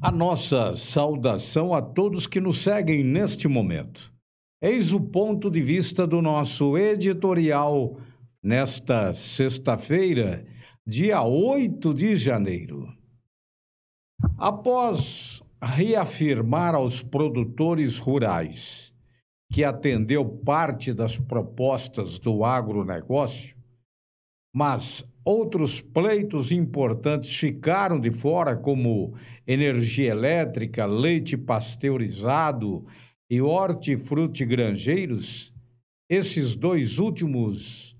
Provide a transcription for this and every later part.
A nossa saudação a todos que nos seguem neste momento. Eis o ponto de vista do nosso editorial nesta sexta-feira, dia 8 de janeiro. Após reafirmar aos produtores rurais que atendeu parte das propostas do agronegócio, mas outros pleitos importantes ficaram de fora, como energia elétrica, leite pasteurizado e hortifruti granjeiros, esses dois últimos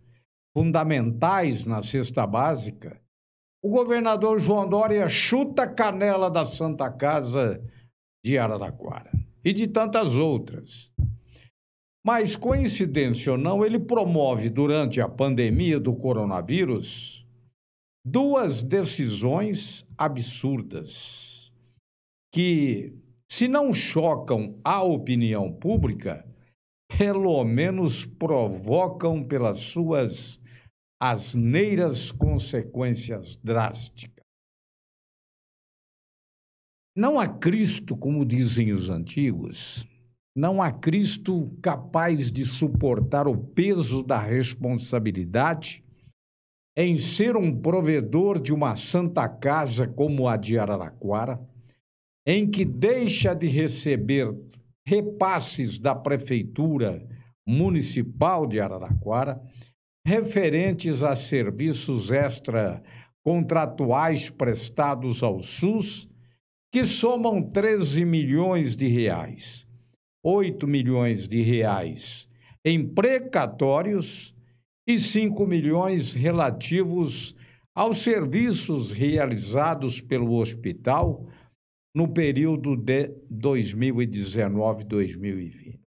fundamentais na cesta básica, o governador João Dória chuta a canela da Santa Casa de Araraquara e de tantas outras. Mas, coincidência ou não, ele promove durante a pandemia do coronavírus duas decisões absurdas que, se não chocam a opinião pública, pelo menos provocam pelas suas asneiras consequências drásticas. Não há Cristo, como dizem os antigos, não há Cristo capaz de suportar o peso da responsabilidade em ser um provedor de uma santa casa como a de Araraquara, em que deixa de receber repasses da Prefeitura Municipal de Araraquara referentes a serviços extra contratuais prestados ao SUS, que somam 13 milhões de reais 8 milhões de reais em precatórios e 5 milhões relativos aos serviços realizados pelo hospital no período de 2019-2020.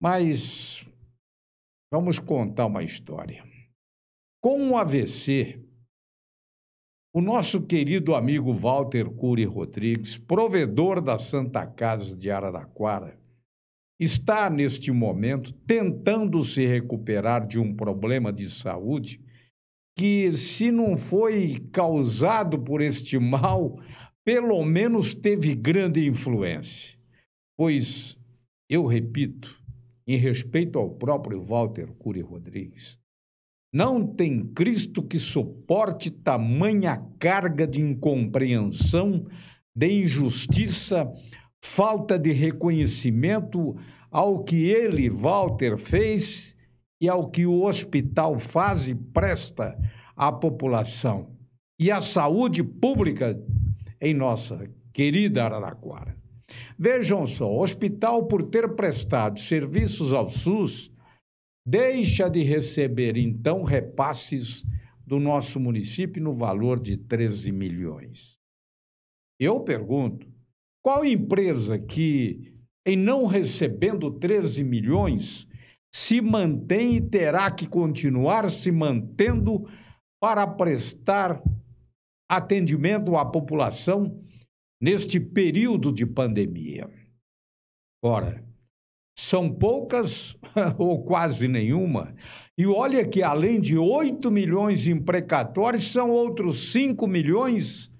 Mas vamos contar uma história. Com o um AVC, o nosso querido amigo Walter Cury Rodrigues, provedor da Santa Casa de Araraquara, está neste momento tentando se recuperar de um problema de saúde que, se não foi causado por este mal, pelo menos teve grande influência. Pois, eu repito, em respeito ao próprio Walter Cury Rodrigues, não tem Cristo que suporte tamanha carga de incompreensão, de injustiça, falta de reconhecimento ao que ele, Walter, fez e ao que o hospital faz e presta à população e à saúde pública em nossa querida Araraquara. Vejam só, o hospital, por ter prestado serviços ao SUS, deixa de receber, então, repasses do nosso município no valor de 13 milhões. Eu pergunto, qual empresa que, em não recebendo 13 milhões, se mantém e terá que continuar se mantendo para prestar atendimento à população neste período de pandemia? Ora, são poucas ou quase nenhuma. E olha que além de 8 milhões imprecatórios, são outros 5 milhões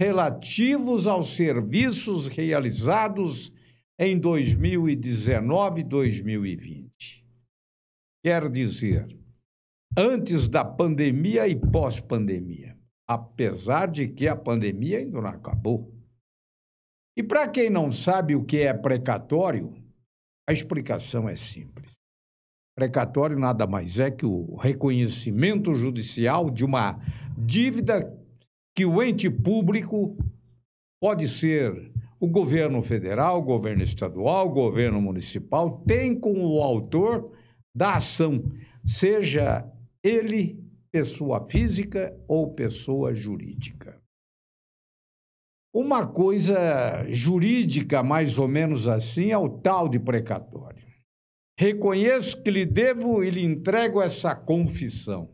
relativos aos serviços realizados em 2019 e 2020. Quer dizer, antes da pandemia e pós-pandemia, apesar de que a pandemia ainda não acabou. E para quem não sabe o que é precatório, a explicação é simples. Precatório nada mais é que o reconhecimento judicial de uma dívida que o ente público pode ser o governo federal, o governo estadual, o governo municipal tem com o autor da ação, seja ele pessoa física ou pessoa jurídica. Uma coisa jurídica, mais ou menos assim, é o tal de precatório. Reconheço que lhe devo e lhe entrego essa confissão.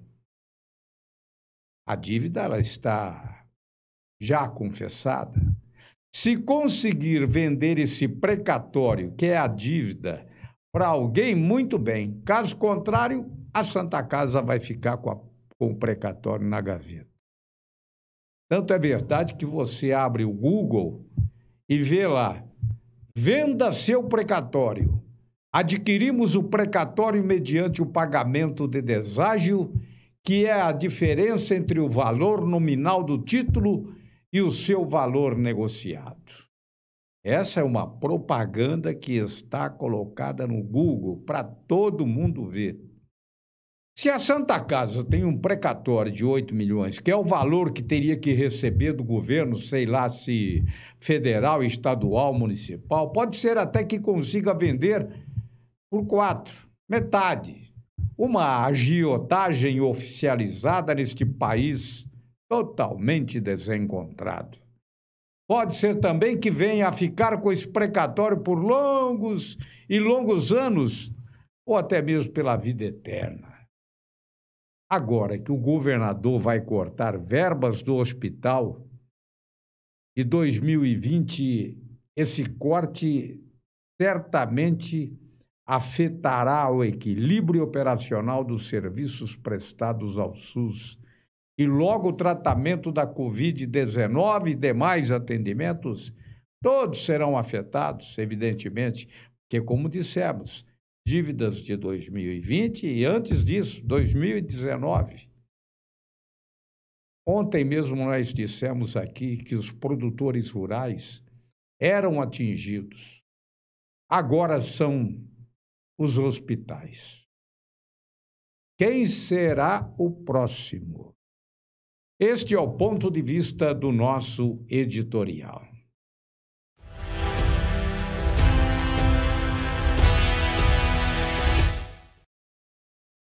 A dívida ela está já confessada. Se conseguir vender esse precatório, que é a dívida, para alguém, muito bem. Caso contrário, a Santa Casa vai ficar com, a, com o precatório na gaveta. Tanto é verdade que você abre o Google e vê lá: venda seu precatório. Adquirimos o precatório mediante o pagamento de deságio, que é a diferença entre o valor nominal do título e o seu valor negociado. Essa é uma propaganda que está colocada no Google para todo mundo ver. Se a Santa Casa tem um precatório de 8 milhões, que é o valor que teria que receber do governo, sei lá se federal, estadual, municipal, pode ser até que consiga vender por quatro, metade. Uma agiotagem oficializada neste país totalmente desencontrado. Pode ser também que venha a ficar com esse precatório por longos e longos anos, ou até mesmo pela vida eterna. Agora que o governador vai cortar verbas do hospital, e 2020 esse corte certamente afetará o equilíbrio operacional dos serviços prestados ao SUS e logo o tratamento da Covid-19 e demais atendimentos, todos serão afetados, evidentemente, porque, como dissemos, dívidas de 2020 e antes disso, 2019. Ontem mesmo nós dissemos aqui que os produtores rurais eram atingidos. Agora são os hospitais. Quem será o próximo? Este é o ponto de vista do nosso editorial.